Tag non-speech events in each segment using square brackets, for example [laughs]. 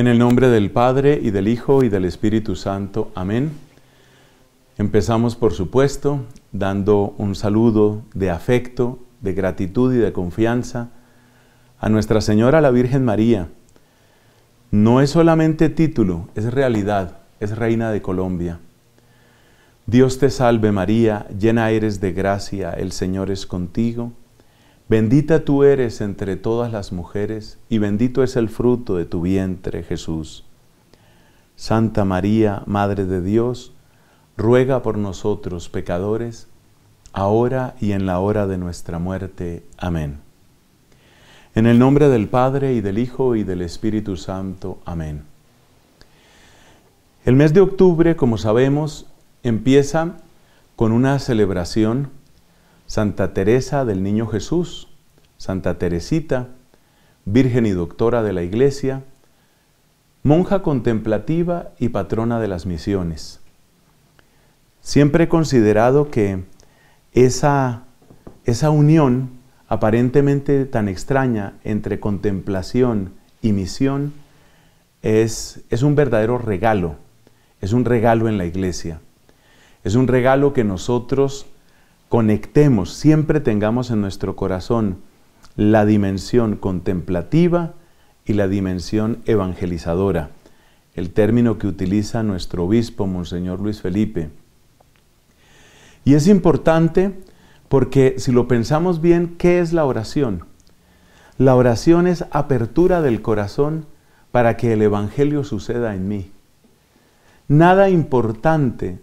En el nombre del Padre y del Hijo y del Espíritu Santo. Amén. Empezamos, por supuesto, dando un saludo de afecto, de gratitud y de confianza a Nuestra Señora la Virgen María. No es solamente título, es realidad, es Reina de Colombia. Dios te salve María, llena eres de gracia, el Señor es contigo Bendita tú eres entre todas las mujeres, y bendito es el fruto de tu vientre, Jesús. Santa María, Madre de Dios, ruega por nosotros pecadores, ahora y en la hora de nuestra muerte. Amén. En el nombre del Padre, y del Hijo, y del Espíritu Santo. Amén. El mes de octubre, como sabemos, empieza con una celebración Santa Teresa del Niño Jesús, Santa Teresita, Virgen y Doctora de la Iglesia, monja contemplativa y patrona de las misiones. Siempre he considerado que esa, esa unión aparentemente tan extraña entre contemplación y misión es, es un verdadero regalo, es un regalo en la iglesia, es un regalo que nosotros conectemos, siempre tengamos en nuestro corazón la dimensión contemplativa y la dimensión evangelizadora, el término que utiliza nuestro obispo, Monseñor Luis Felipe. Y es importante porque si lo pensamos bien, ¿qué es la oración? La oración es apertura del corazón para que el Evangelio suceda en mí. Nada importante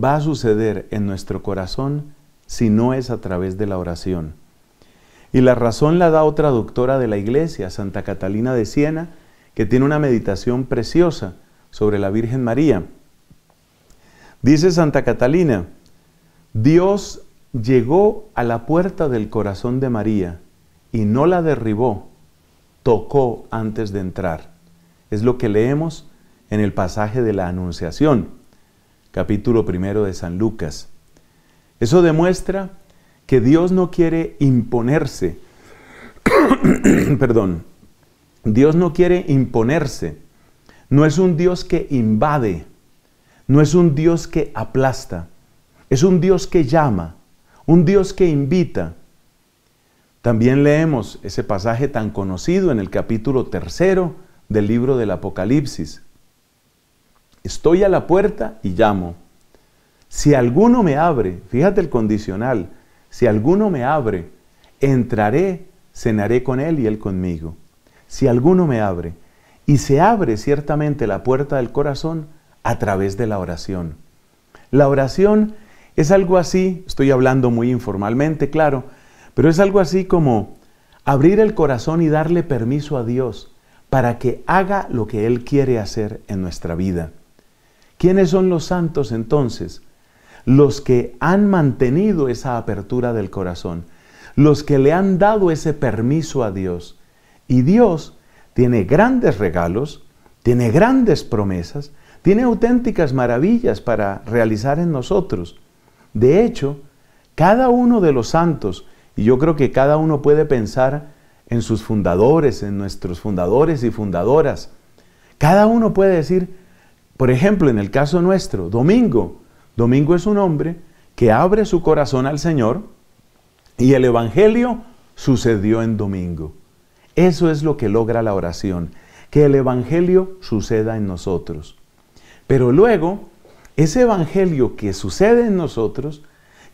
va a suceder en nuestro corazón si no es a través de la oración. Y la razón la da otra doctora de la iglesia, Santa Catalina de Siena, que tiene una meditación preciosa sobre la Virgen María. Dice Santa Catalina, Dios llegó a la puerta del corazón de María y no la derribó, tocó antes de entrar. Es lo que leemos en el pasaje de la Anunciación, capítulo primero de San Lucas. Eso demuestra que Dios no quiere imponerse. [clears throat] Perdón. Dios no quiere imponerse. No es un Dios que invade. No es un Dios que aplasta. Es un Dios que llama. Un Dios que invita. También leemos ese pasaje tan conocido en el capítulo tercero del libro del Apocalipsis. Estoy a la puerta y llamo. Si alguno me abre, fíjate el condicional, si alguno me abre, entraré, cenaré con él y él conmigo. Si alguno me abre, y se abre ciertamente la puerta del corazón a través de la oración. La oración es algo así, estoy hablando muy informalmente, claro, pero es algo así como abrir el corazón y darle permiso a Dios para que haga lo que Él quiere hacer en nuestra vida. ¿Quiénes son los santos entonces? los que han mantenido esa apertura del corazón, los que le han dado ese permiso a Dios. Y Dios tiene grandes regalos, tiene grandes promesas, tiene auténticas maravillas para realizar en nosotros. De hecho, cada uno de los santos, y yo creo que cada uno puede pensar en sus fundadores, en nuestros fundadores y fundadoras, cada uno puede decir, por ejemplo, en el caso nuestro, Domingo, Domingo es un hombre que abre su corazón al Señor y el Evangelio sucedió en domingo. Eso es lo que logra la oración, que el Evangelio suceda en nosotros. Pero luego, ese Evangelio que sucede en nosotros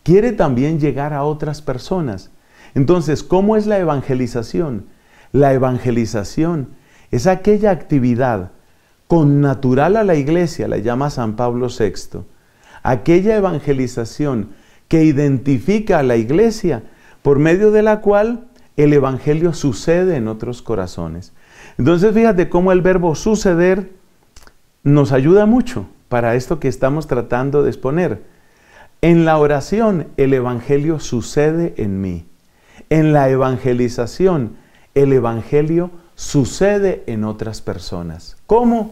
quiere también llegar a otras personas. Entonces, ¿cómo es la evangelización? La evangelización es aquella actividad con natural a la iglesia, la llama San Pablo VI, aquella evangelización que identifica a la iglesia, por medio de la cual el evangelio sucede en otros corazones. Entonces fíjate cómo el verbo suceder nos ayuda mucho para esto que estamos tratando de exponer. En la oración el Evangelio sucede en mí. En la evangelización el Evangelio sucede en otras personas. ¿Cómo?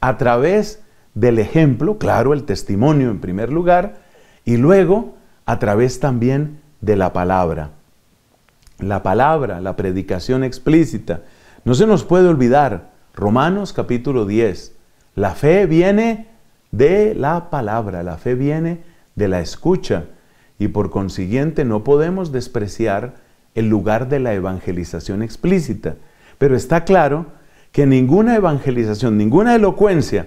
A través del ejemplo, claro, el testimonio en primer lugar, y luego a través también de la palabra. La palabra, la predicación explícita. No se nos puede olvidar, Romanos capítulo 10, la fe viene de la palabra, la fe viene de la escucha, y por consiguiente no podemos despreciar el lugar de la evangelización explícita. Pero está claro que ninguna evangelización, ninguna elocuencia,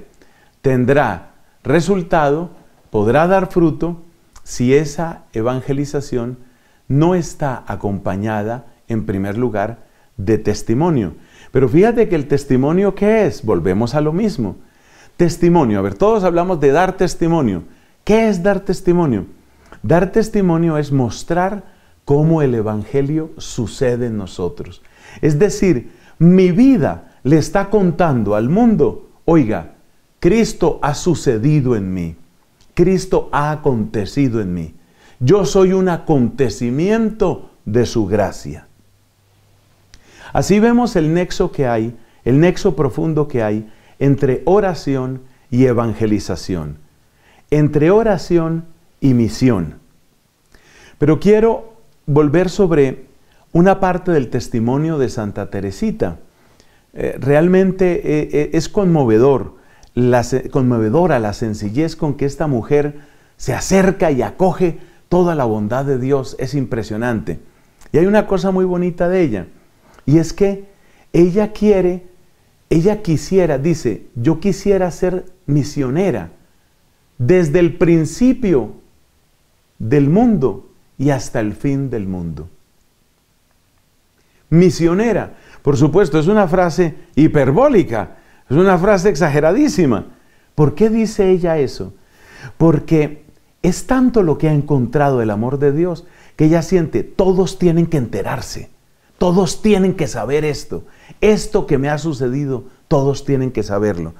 tendrá resultado, podrá dar fruto si esa evangelización no está acompañada, en primer lugar, de testimonio. Pero fíjate que el testimonio, ¿qué es? Volvemos a lo mismo. Testimonio, a ver, todos hablamos de dar testimonio. ¿Qué es dar testimonio? Dar testimonio es mostrar cómo el Evangelio sucede en nosotros. Es decir, mi vida le está contando al mundo, oiga, Cristo ha sucedido en mí. Cristo ha acontecido en mí. Yo soy un acontecimiento de su gracia. Así vemos el nexo que hay, el nexo profundo que hay entre oración y evangelización, entre oración y misión. Pero quiero volver sobre una parte del testimonio de Santa Teresita. Eh, realmente eh, eh, es conmovedor la, conmovedora la sencillez con que esta mujer se acerca y acoge toda la bondad de Dios. Es impresionante. Y hay una cosa muy bonita de ella, y es que ella quiere, ella quisiera, dice, yo quisiera ser misionera desde el principio del mundo y hasta el fin del mundo. Misionera, por supuesto, es una frase hiperbólica, es una frase exageradísima. ¿Por qué dice ella eso? Porque es tanto lo que ha encontrado el amor de Dios que ella siente, todos tienen que enterarse, todos tienen que saber esto, esto que me ha sucedido, todos tienen que saberlo.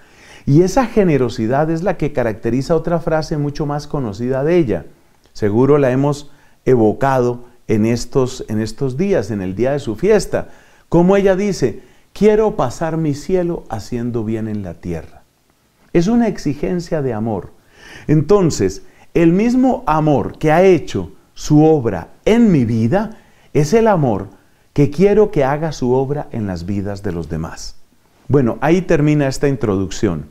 Y esa generosidad es la que caracteriza otra frase mucho más conocida de ella. Seguro la hemos evocado en estos, en estos días, en el día de su fiesta. Como ella dice, Quiero pasar mi cielo haciendo bien en la tierra. Es una exigencia de amor. Entonces, el mismo amor que ha hecho su obra en mi vida es el amor que quiero que haga su obra en las vidas de los demás. Bueno, ahí termina esta introducción.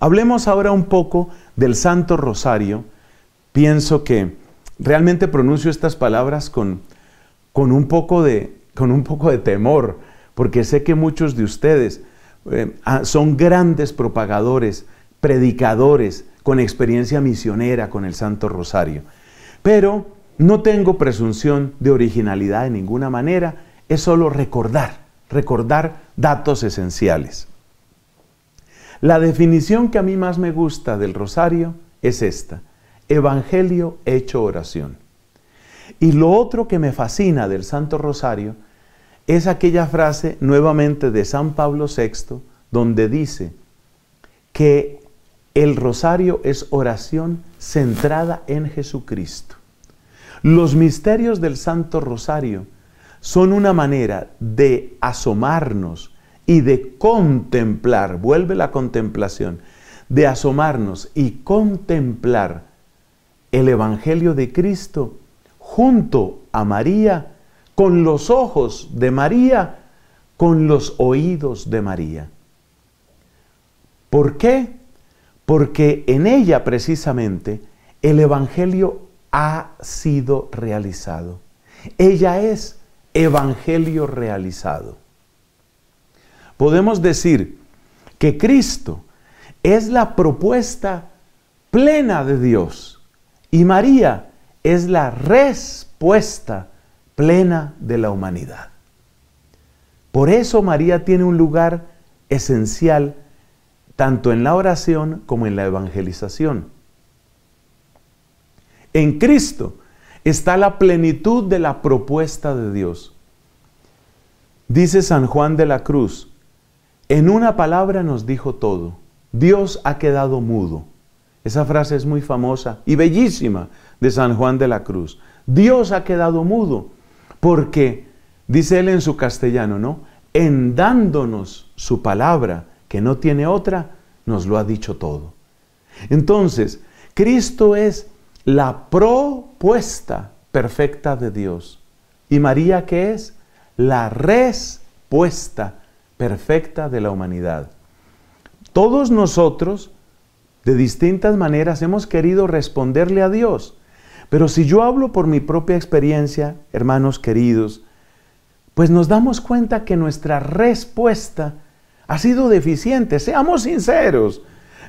Hablemos ahora un poco del Santo Rosario. Pienso que realmente pronuncio estas palabras con, con, un, poco de, con un poco de temor, porque sé que muchos de ustedes eh, ah, son grandes propagadores, predicadores, con experiencia misionera con el Santo Rosario. Pero no tengo presunción de originalidad de ninguna manera, es solo recordar, recordar datos esenciales. La definición que a mí más me gusta del rosario es esta, Evangelio hecho oración. Y lo otro que me fascina del Santo Rosario es aquella frase nuevamente de San Pablo VI, donde dice que el rosario es oración centrada en Jesucristo. Los misterios del Santo Rosario son una manera de asomarnos y de contemplar, vuelve la contemplación, de asomarnos y contemplar el Evangelio de Cristo junto a María, con los ojos de María, con los oídos de María. ¿Por qué? Porque en ella precisamente el Evangelio ha sido realizado. Ella es Evangelio realizado. Podemos decir que Cristo es la propuesta plena de Dios y María es la respuesta plena de la humanidad. Por eso María tiene un lugar esencial tanto en la oración como en la evangelización. En Cristo está la plenitud de la propuesta de Dios. Dice San Juan de la Cruz, en una palabra nos dijo todo, Dios ha quedado mudo. Esa frase es muy famosa y bellísima de San Juan de la Cruz. Dios ha quedado mudo porque, dice él en su castellano, ¿no? En dándonos su palabra, que no tiene otra, nos lo ha dicho todo. Entonces, Cristo es la propuesta perfecta de Dios. ¿Y María qué es? La respuesta perfecta de la humanidad. Todos nosotros, de distintas maneras, hemos querido responderle a Dios. Pero si yo hablo por mi propia experiencia, hermanos queridos, pues nos damos cuenta que nuestra respuesta ha sido deficiente. Seamos sinceros,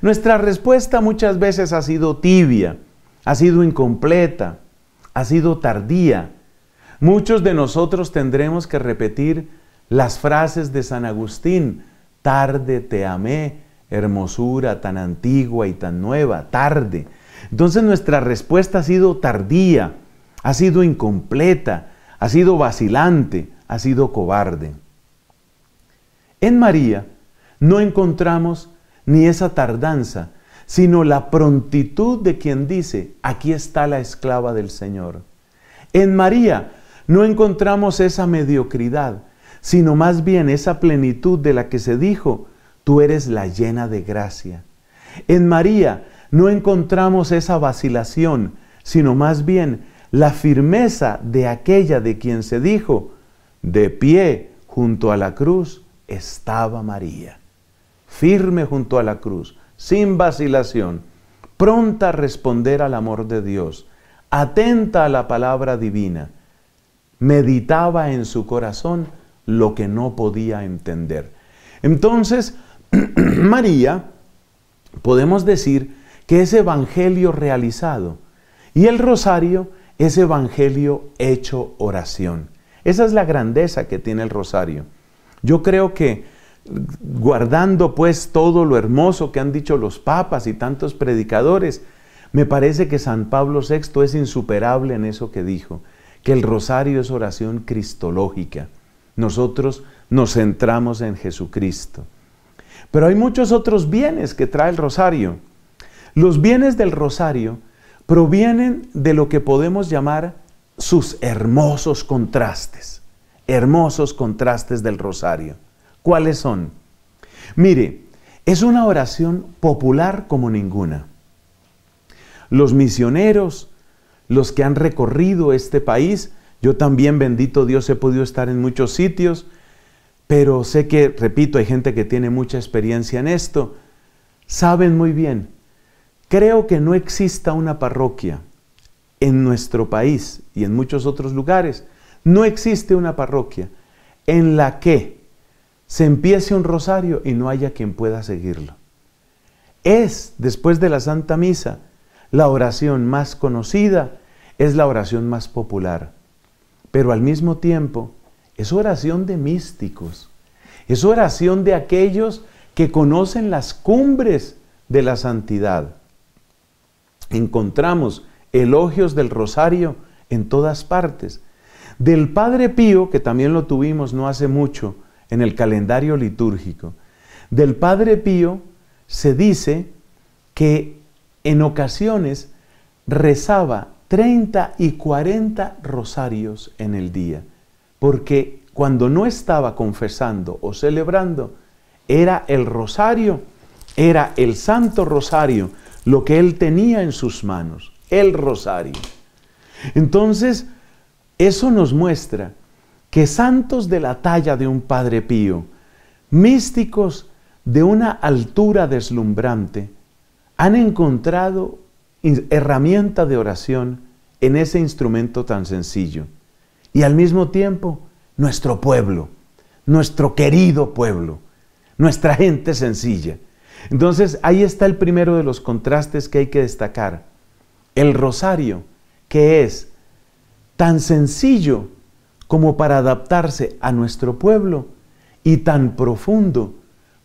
nuestra respuesta muchas veces ha sido tibia, ha sido incompleta, ha sido tardía. Muchos de nosotros tendremos que repetir las frases de San Agustín, tarde te amé, hermosura tan antigua y tan nueva, tarde. Entonces nuestra respuesta ha sido tardía, ha sido incompleta, ha sido vacilante, ha sido cobarde. En María no encontramos ni esa tardanza, sino la prontitud de quien dice, aquí está la esclava del Señor. En María no encontramos esa mediocridad, sino más bien esa plenitud de la que se dijo, tú eres la llena de gracia. En María no encontramos esa vacilación, sino más bien la firmeza de aquella de quien se dijo, de pie junto a la cruz estaba María, firme junto a la cruz, sin vacilación, pronta a responder al amor de Dios, atenta a la palabra divina, meditaba en su corazón lo que no podía entender. Entonces, [clears throat] María, podemos decir es evangelio realizado. Y el rosario es evangelio hecho oración. Esa es la grandeza que tiene el rosario. Yo creo que guardando pues todo lo hermoso que han dicho los papas y tantos predicadores, me parece que San Pablo VI es insuperable en eso que dijo, que el rosario es oración cristológica. Nosotros nos centramos en Jesucristo. Pero hay muchos otros bienes que trae el rosario. Los bienes del rosario provienen de lo que podemos llamar sus hermosos contrastes, hermosos contrastes del rosario. ¿Cuáles son? Mire, es una oración popular como ninguna. Los misioneros, los que han recorrido este país, yo también, bendito Dios, he podido estar en muchos sitios, pero sé que, repito, hay gente que tiene mucha experiencia en esto, saben muy bien Creo que no exista una parroquia en nuestro país y en muchos otros lugares, no existe una parroquia en la que se empiece un rosario y no haya quien pueda seguirlo. Es, después de la Santa Misa, la oración más conocida, es la oración más popular, pero al mismo tiempo es oración de místicos, es oración de aquellos que conocen las cumbres de la santidad encontramos elogios del rosario en todas partes. Del Padre Pío, que también lo tuvimos no hace mucho en el calendario litúrgico, del Padre Pío se dice que en ocasiones rezaba 30 y 40 rosarios en el día, porque cuando no estaba confesando o celebrando, era el rosario, era el santo rosario, lo que él tenía en sus manos, el rosario. Entonces, eso nos muestra que santos de la talla de un Padre Pío, místicos de una altura deslumbrante, han encontrado herramienta de oración en ese instrumento tan sencillo. Y al mismo tiempo, nuestro pueblo, nuestro querido pueblo, nuestra gente sencilla. Entonces, ahí está el primero de los contrastes que hay que destacar. El rosario, que es tan sencillo como para adaptarse a nuestro pueblo y tan profundo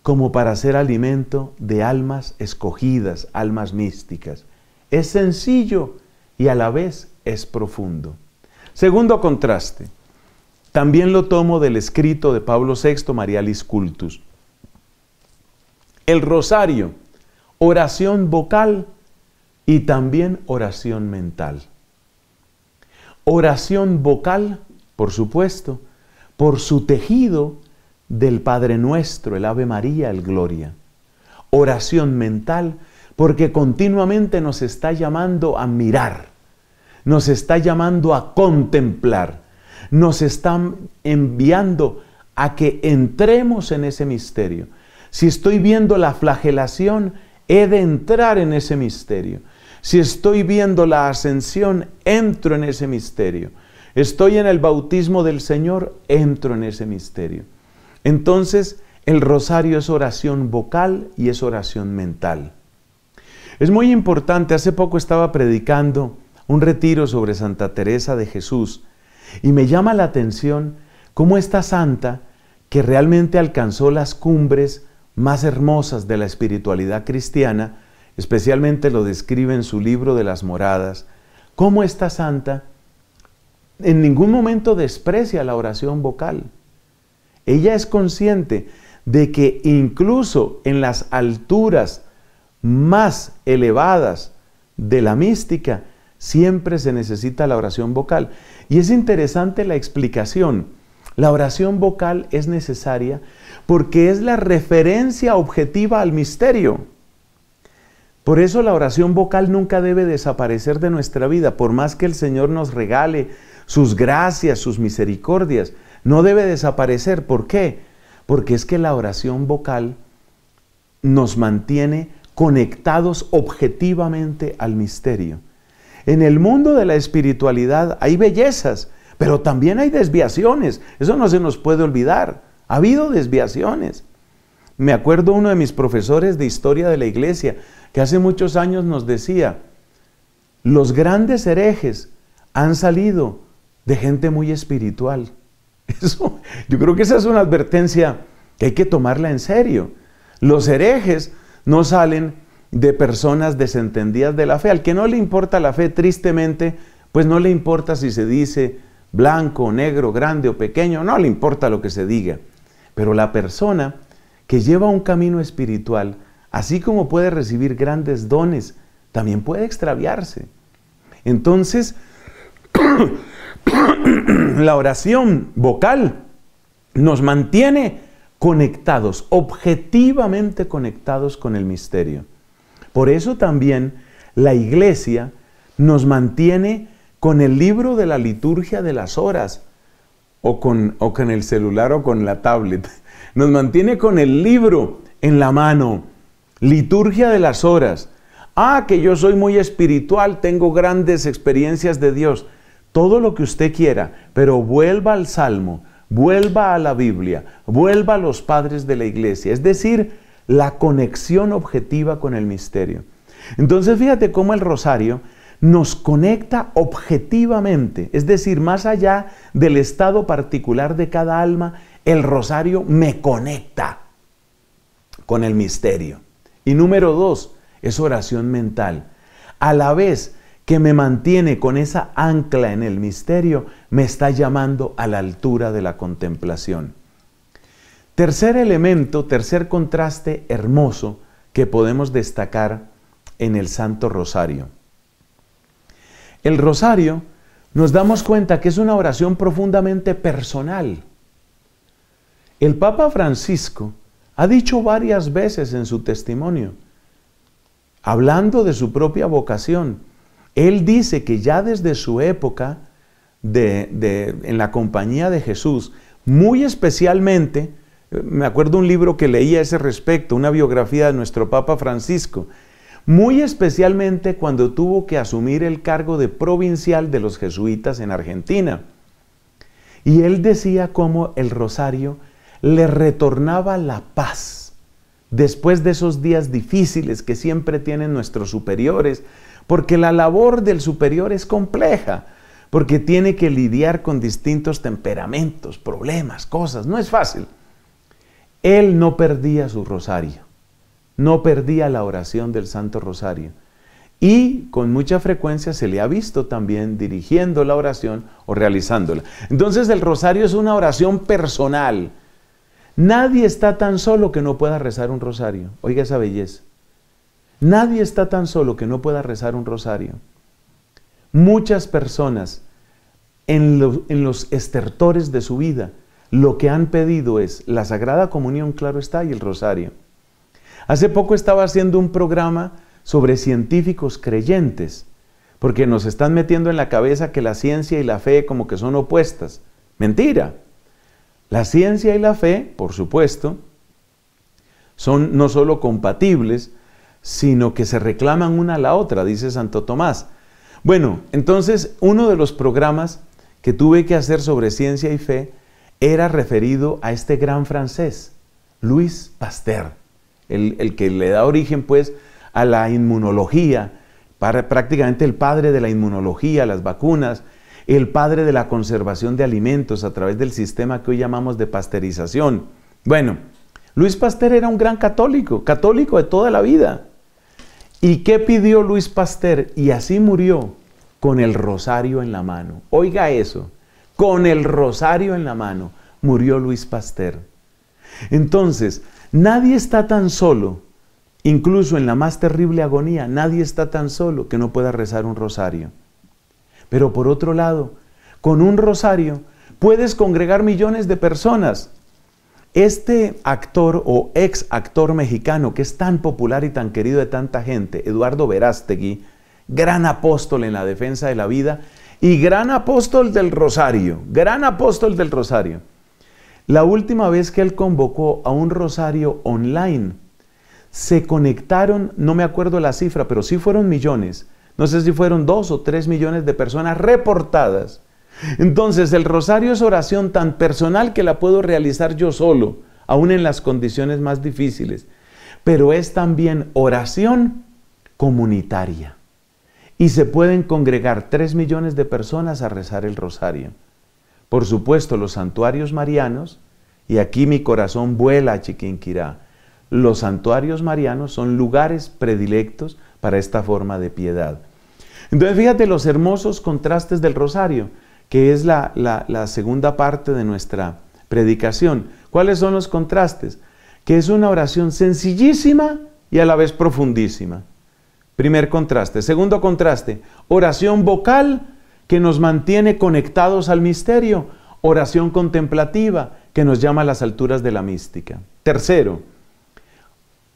como para ser alimento de almas escogidas, almas místicas. Es sencillo y a la vez es profundo. Segundo contraste, también lo tomo del escrito de Pablo VI, Marialis Cultus el rosario, oración vocal y también oración mental. Oración vocal, por supuesto, por su tejido del Padre Nuestro, el Ave María, el Gloria. Oración mental, porque continuamente nos está llamando a mirar, nos está llamando a contemplar, nos está enviando a que entremos en ese misterio, si estoy viendo la flagelación, he de entrar en ese misterio. Si estoy viendo la ascensión, entro en ese misterio. Estoy en el bautismo del Señor, entro en ese misterio. Entonces, el rosario es oración vocal y es oración mental. Es muy importante, hace poco estaba predicando un retiro sobre Santa Teresa de Jesús y me llama la atención cómo esta santa, que realmente alcanzó las cumbres más hermosas de la espiritualidad cristiana, especialmente lo describe en su libro de las moradas, cómo esta santa en ningún momento desprecia la oración vocal. Ella es consciente de que incluso en las alturas más elevadas de la mística, siempre se necesita la oración vocal. Y es interesante la explicación la oración vocal es necesaria porque es la referencia objetiva al misterio. Por eso la oración vocal nunca debe desaparecer de nuestra vida, por más que el Señor nos regale sus gracias, sus misericordias. No debe desaparecer. ¿Por qué? Porque es que la oración vocal nos mantiene conectados objetivamente al misterio. En el mundo de la espiritualidad hay bellezas, pero también hay desviaciones, eso no se nos puede olvidar. Ha habido desviaciones. Me acuerdo uno de mis profesores de historia de la iglesia, que hace muchos años nos decía, los grandes herejes han salido de gente muy espiritual. [laughs] yo creo que esa es una advertencia que hay que tomarla en serio. Los herejes no salen de personas desentendidas de la fe. Al que no le importa la fe, tristemente, pues no le importa si se dice blanco, negro, grande o pequeño, no le importa lo que se diga. Pero la persona que lleva un camino espiritual, así como puede recibir grandes dones, también puede extraviarse. Entonces, [clears throat] la oración vocal nos mantiene conectados, objetivamente conectados con el misterio. Por eso también la iglesia nos mantiene con el libro de la liturgia de las horas o con, o con el celular o con la tablet. [laughs] Nos mantiene con el libro en la mano, liturgia de las horas. Ah, que yo soy muy espiritual, tengo grandes experiencias de Dios. Todo lo que usted quiera, pero vuelva al Salmo, vuelva a la Biblia, vuelva a los padres de la iglesia, es decir, la conexión objetiva con el misterio. Entonces fíjate cómo el rosario nos conecta objetivamente, es decir, más allá del estado particular de cada alma, el rosario me conecta con el misterio. Y número dos, es oración mental. A la vez que me mantiene con esa ancla en el misterio, me está llamando a la altura de la contemplación. Tercer elemento, tercer contraste hermoso que podemos destacar en el Santo Rosario el rosario, nos damos cuenta que es una oración profundamente personal. El Papa Francisco ha dicho varias veces en su testimonio, hablando de su propia vocación, él dice que ya desde su época de, en la compañía de Jesús, muy especialmente, eh, me acuerdo un libro que leía a ese respecto, una biografía de nuestro Papa Francisco, muy especialmente cuando tuvo que asumir el cargo de provincial de los jesuitas en Argentina. Y él decía cómo el rosario le retornaba la paz después de esos días difíciles que siempre tienen nuestros superiores, porque la labor del superior es compleja, porque tiene que lidiar con distintos temperamentos, problemas, cosas, no es fácil. Él no perdía su rosario no perdía la oración del Santo Rosario. Y con mucha frecuencia se le ha visto también dirigiendo la oración o realizándola. Entonces el rosario es una oración personal. Nadie está tan solo que no pueda rezar un rosario. Oiga esa belleza. Nadie está tan solo que no pueda rezar un rosario. Muchas personas en, en los estertores de su vida lo que han pedido es la Sagrada Comunión, claro está, y el rosario. Hace poco estaba haciendo un programa sobre científicos creyentes, porque nos están metiendo en la cabeza que la ciencia y la fe como que son opuestas. Mentira. La ciencia y la fe, por supuesto, son no solo compatibles, sino que se reclaman una a la otra, dice Santo Tomás. Bueno, entonces uno de los programas que tuve que hacer sobre ciencia y fe era referido a este gran francés, Luis Pasteur el, que le da origen pues a la inmunología, para, prácticamente el padre de la inmunología, las vacunas, el padre de la conservación de alimentos a través del sistema que hoy llamamos de pasteurización. Bueno, Luis Pasteur era un gran católico, católico de toda la vida. ¿Y qué pidió Luis Pasteur? Y así murió, con el rosario en la mano. Oiga eso, con el rosario en la mano murió Luis Pasteur. Entonces, Nadie está tan solo, incluso en la más terrible agonía, nadie está tan solo que no pueda rezar un rosario. Pero por otro lado, con un rosario puedes congregar millones de personas. Este actor o ex actor mexicano que es tan popular y tan querido de tanta gente, Eduardo Verástegui, gran apóstol en la defensa de la vida y gran apóstol del rosario, gran apóstol del rosario. La última vez que él convocó a un rosario online, se conectaron, no me acuerdo la cifra, pero sí fueron millones. No sé si fueron dos o tres millones de personas reportadas. Entonces el rosario es oración tan personal que la puedo realizar yo solo, aún en las condiciones más difíciles. Pero es también oración comunitaria. Y se pueden congregar tres millones de personas a rezar el rosario. Por supuesto, los santuarios marianos, y aquí mi corazón vuela a Chiquinquirá, los santuarios marianos son lugares predilectos para esta forma de piedad. Entonces fíjate los hermosos contrastes del rosario, que es la, la segunda parte de nuestra predicación. ¿Cuáles son los contrastes? Que es una oración sencillísima y a la vez profundísima. Primer contraste. Segundo contraste, oración vocal que nos mantiene conectados al misterio, oración contemplativa, que nos llama a las alturas de la mística. Tercero,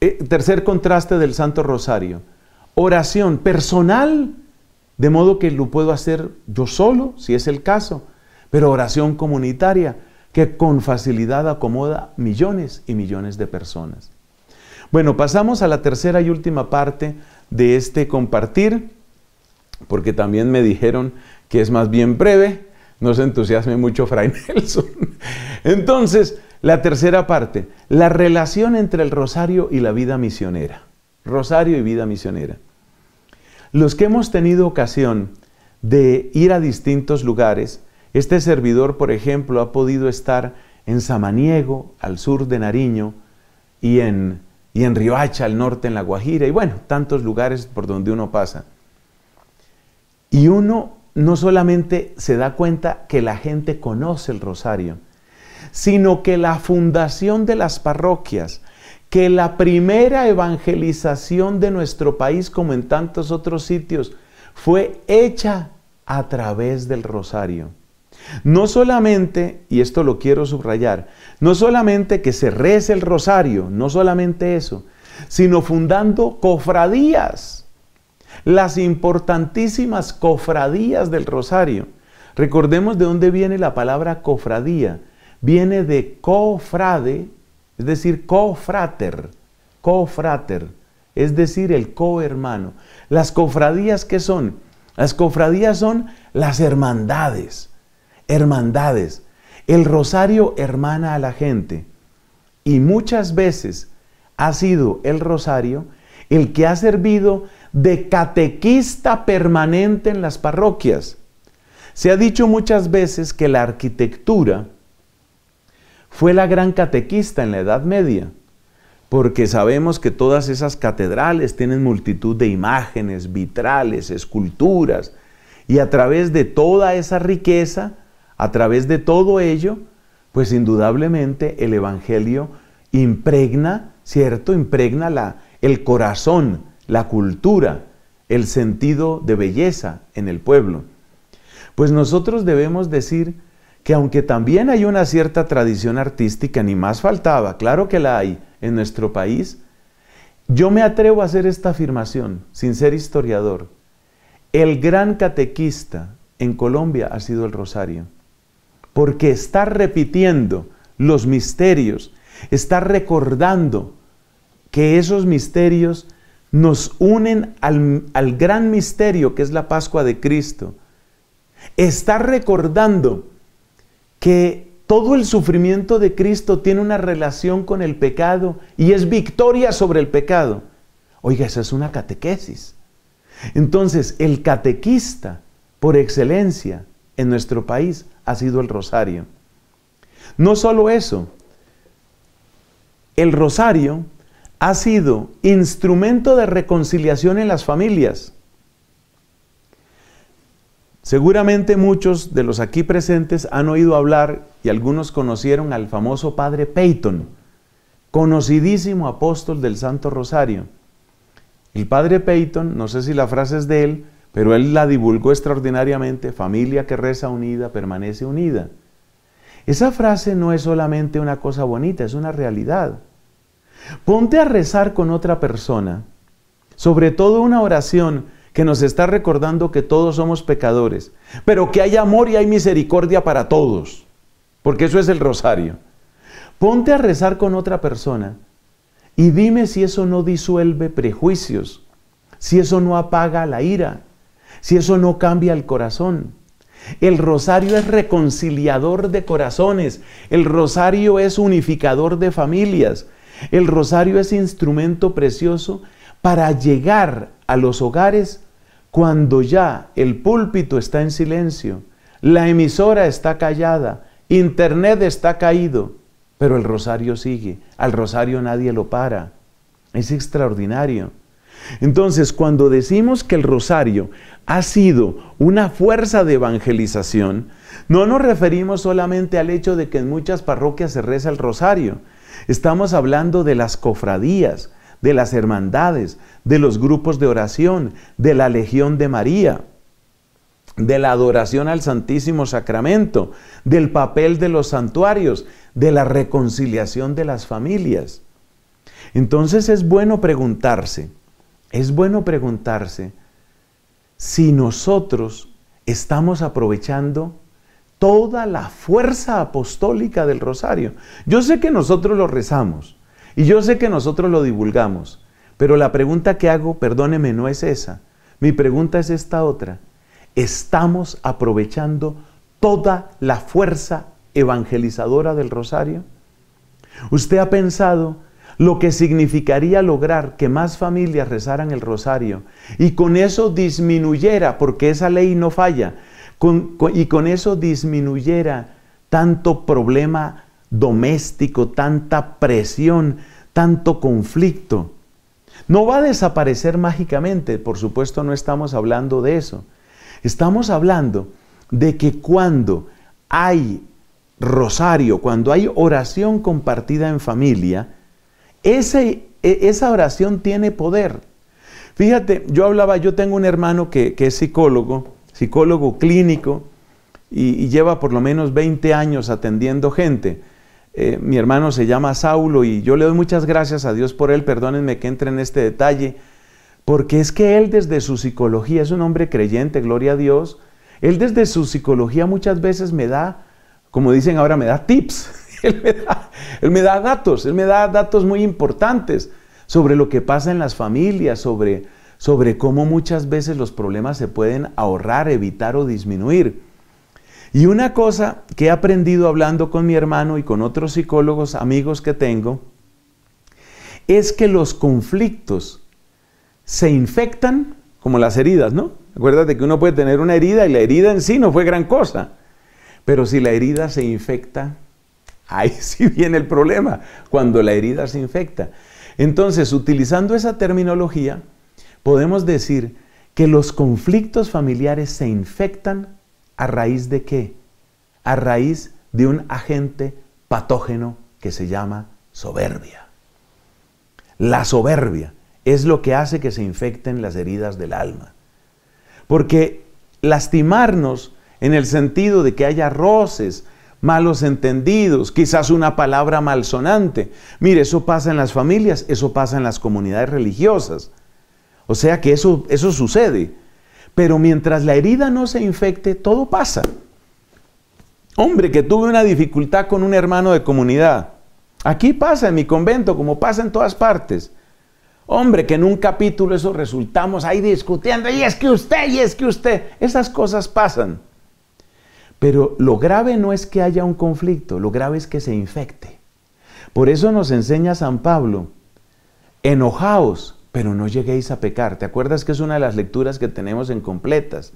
eh, tercer contraste del Santo Rosario, oración personal, de modo que lo puedo hacer yo solo, si es el caso, pero oración comunitaria, que con facilidad acomoda millones y millones de personas. Bueno, pasamos a la tercera y última parte de este compartir, porque también me dijeron que es más bien breve, no se entusiasme mucho Fray [laughs] Nelson. Entonces, la tercera parte, la relación entre el rosario y la vida misionera. Rosario y vida misionera. Los que hemos tenido ocasión de ir a distintos lugares, este servidor, por ejemplo, ha podido estar en Samaniego, al sur de Nariño, y en, y en Riohacha, al norte, en La Guajira, y bueno, tantos lugares por donde uno pasa. Y uno no solamente se da cuenta que la gente conoce el rosario, sino que la fundación de las parroquias, que la primera evangelización de nuestro país, como en tantos otros sitios, fue hecha a través del rosario. No solamente, y esto lo quiero subrayar, no solamente que se reza el rosario, no solamente eso, sino fundando cofradías las importantísimas cofradías del Rosario. Recordemos de dónde viene la palabra cofradía. Viene de cofrade, es decir, cofrater, cofrater, es decir, el cohermano. Las cofradías que son? Las cofradías son las hermandades, hermandades. El rosario hermana a la gente y muchas veces ha sido el rosario el que ha servido de catequista permanente en las parroquias. Se ha dicho muchas veces que la arquitectura fue la gran catequista en la Edad Media, porque sabemos que todas esas catedrales tienen multitud de imágenes, vitrales, esculturas, y a través de toda esa riqueza, a través de todo ello, pues indudablemente el Evangelio impregna, ¿cierto? Impregna la, el corazón la cultura, el sentido de belleza en el pueblo. Pues nosotros debemos decir que aunque también hay una cierta tradición artística, ni más faltaba, claro que la hay en nuestro país, yo me atrevo a hacer esta afirmación, sin ser historiador. El gran catequista en Colombia ha sido el Rosario, porque está repitiendo los misterios, está recordando que esos misterios nos unen al, gran misterio que es la Pascua de Cristo. Está recordando que todo el sufrimiento de Cristo tiene una relación con el pecado y es victoria sobre el pecado. Oiga, esa es una catequesis. Entonces, el catequista por excelencia en nuestro país ha sido el rosario. No solo eso, el rosario ha sido instrumento de reconciliación en las familias. Seguramente muchos de los aquí presentes han oído hablar y algunos conocieron al famoso padre Peyton, conocidísimo apóstol del Santo Rosario. El padre Peyton, no sé si la frase es de él, pero él la divulgó extraordinariamente, familia que reza unida permanece unida. Esa frase no es solamente una cosa bonita, es una realidad. Ponte a rezar con otra persona, sobre todo una oración que nos está recordando que todos somos pecadores, pero que hay amor y hay misericordia para todos, porque eso es el rosario. Ponte a rezar con otra persona y dime si eso no disuelve prejuicios, si eso no apaga la ira, si eso no cambia el corazón. El rosario es reconciliador de corazones, el rosario es unificador de familias, el rosario es instrumento precioso para llegar a los hogares cuando ya el púlpito está en silencio, la emisora está callada, internet está caído, pero el rosario sigue, al rosario nadie lo para. Es extraordinario. Entonces, cuando decimos que el rosario ha sido una fuerza de evangelización, no nos referimos solamente al hecho de que en muchas parroquias se reza el rosario, Estamos hablando de las cofradías, de las hermandades, de los grupos de oración, de la Legión de María, de la adoración al Santísimo Sacramento, del papel de los santuarios, de la reconciliación de las familias. Entonces es bueno preguntarse, es bueno preguntarse si nosotros estamos aprovechando toda la fuerza apostólica del rosario. Yo sé que nosotros lo rezamos y yo sé que nosotros lo divulgamos, pero la pregunta que hago, perdóneme, no es esa. Mi pregunta es esta otra. ¿Estamos aprovechando toda la fuerza evangelizadora del rosario? ¿Usted ha pensado lo que significaría lograr que más familias rezaran el rosario y con eso disminuyera, porque esa ley no falla, y con eso disminuyera tanto problema doméstico, tanta presión, tanto conflicto. No va a desaparecer mágicamente, por supuesto no estamos hablando de eso. Estamos hablando de que cuando hay rosario, cuando hay oración compartida en familia, e, esa oración tiene poder. Fíjate, yo hablaba, yo tengo un hermano que, que es psicólogo, psicólogo clínico y, lleva por lo menos 20 años atendiendo gente. Eh, mi hermano se llama Saulo y yo le doy muchas gracias a Dios por él, perdónenme que entre en este detalle, porque es que él desde su psicología es un hombre creyente, gloria a Dios, él desde su psicología muchas veces me da, como dicen ahora, me da tips, [laughs] él me da datos, él me da datos muy importantes sobre lo que pasa en las familias, sobre sobre cómo muchas veces los problemas se pueden ahorrar, evitar o disminuir. Y una cosa que he aprendido hablando con mi hermano y con otros psicólogos amigos que tengo, es que los conflictos se infectan como las heridas, ¿no? Acuérdate que uno puede tener una herida y la herida en sí no fue gran cosa. Pero si la herida se infecta, ahí [laughs] sí viene el problema, cuando la herida se infecta. Entonces, utilizando esa terminología, podemos decir que los conflictos familiares se infectan a raíz de qué? A raíz de un agente patógeno que se llama soberbia. La soberbia es lo que hace que se infecten las heridas del alma. Porque lastimarnos en el sentido de que haya roces, malos entendidos, quizás una palabra malsonante. Mire, eso pasa en las familias, eso pasa en las comunidades religiosas. O sea que eso, eso sucede. Pero mientras la herida no se infecte, todo pasa. Hombre, que tuve una dificultad con un hermano de comunidad. Aquí pasa en mi convento, como pasa en todas partes. Hombre, que en un capítulo eso resultamos ahí discutiendo, y es que usted, y es que usted. Esas cosas pasan. Pero lo grave no es que haya un conflicto, lo grave es que se infecte. Por eso nos enseña San Pablo, enojaos, pero no lleguéis a pecar. ¿Te acuerdas que es una de las lecturas que tenemos en completas?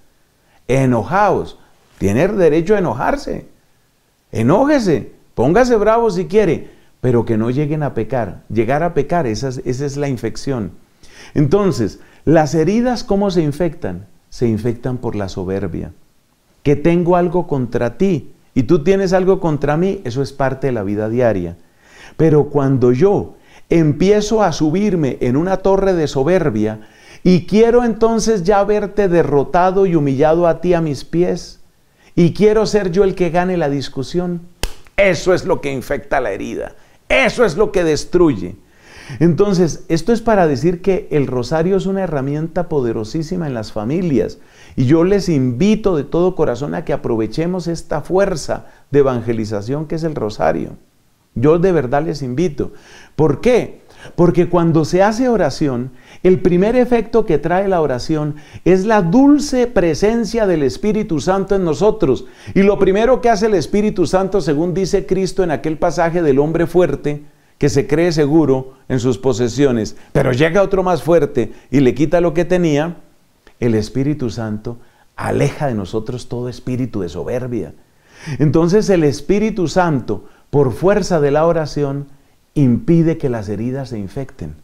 Enojaos. Tener derecho a enojarse. Enójese. Póngase bravo si quiere, pero que no lleguen a pecar. Llegar a pecar, esa esa es la infección. Entonces, las heridas, ¿cómo se infectan? Se infectan por la soberbia. Que tengo algo contra ti y tú tienes algo contra mí, eso es parte de la vida diaria. Pero cuando yo empiezo a subirme en una torre de soberbia y quiero entonces ya verte derrotado y humillado a ti a mis pies y quiero ser yo el que gane la discusión. Eso es lo que infecta la herida, eso es lo que destruye. Entonces, esto es para decir que el rosario es una herramienta poderosísima en las familias y yo les invito de todo corazón a que aprovechemos esta fuerza de evangelización que es el rosario. Yo de verdad les invito. ¿Por qué? Porque cuando se hace oración, el primer efecto que trae la oración es la dulce presencia del Espíritu Santo en nosotros. Y lo primero que hace el Espíritu Santo, según dice Cristo en aquel pasaje del hombre fuerte, que se cree seguro en sus posesiones, pero llega otro más fuerte y le quita lo que tenía, el Espíritu Santo aleja de nosotros todo espíritu de soberbia. Entonces el Espíritu Santo por fuerza de la oración, impide que las heridas se infecten.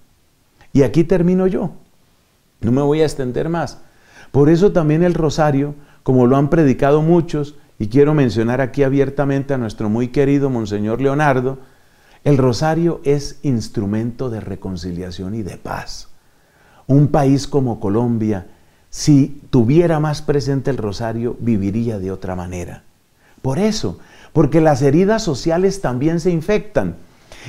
Y aquí termino yo. No me voy a extender más. Por eso también el rosario, como lo han predicado muchos, y quiero mencionar aquí abiertamente a nuestro muy querido Monseñor Leonardo, el rosario es instrumento de reconciliación y de paz. Un país como Colombia, si tuviera más presente el rosario, viviría de otra manera. Por eso, porque las heridas sociales también se infectan.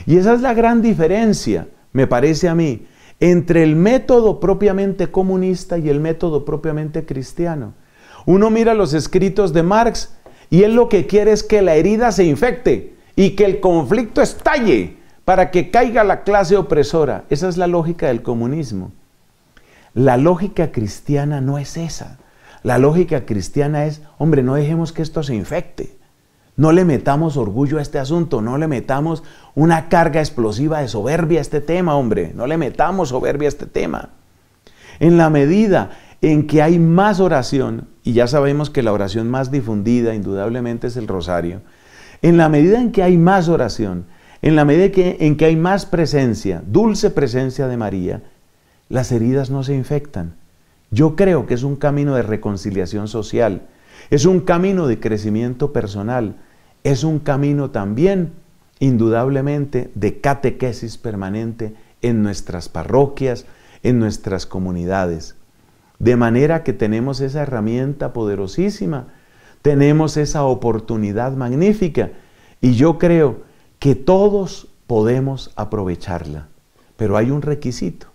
Y esa es la gran diferencia, me parece a mí, entre el método propiamente comunista y el método propiamente cristiano. Uno mira los escritos de Marx y él lo que quiere es que la herida se infecte y que el conflicto estalle para que caiga la clase opresora. Esa es la lógica del comunismo. La lógica cristiana no es esa. La lógica cristiana es, hombre, no dejemos que esto se infecte. No le metamos orgullo a este asunto, no le metamos una carga explosiva de soberbia a este tema, hombre, no le metamos soberbia a este tema. En la medida en que hay más oración, y ya sabemos que la oración más difundida indudablemente es el rosario, en la medida en que hay más oración, en la medida en que hay más presencia, dulce presencia de María, las heridas no se infectan. Yo creo que es un camino de reconciliación social, es un camino de crecimiento personal, es un camino también, indudablemente, de catequesis permanente en nuestras parroquias, en nuestras comunidades. De manera que tenemos esa herramienta poderosísima, tenemos esa oportunidad magnífica y yo creo que todos podemos aprovecharla. Pero hay un requisito,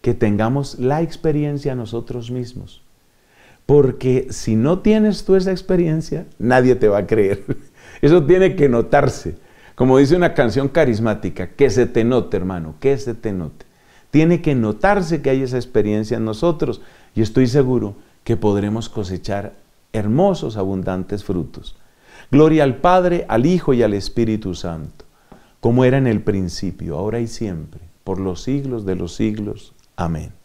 que tengamos la experiencia nosotros mismos porque si no tienes tú esa experiencia, nadie te va a creer. [laughs] Eso tiene que notarse. Como dice una canción carismática, que se te note, hermano, que se te note. Tiene que notarse que hay esa experiencia en nosotros y estoy seguro que podremos cosechar hermosos, abundantes frutos. Gloria al Padre, al Hijo y al Espíritu Santo, como era en el principio, ahora y siempre, por los siglos de los siglos. Amén.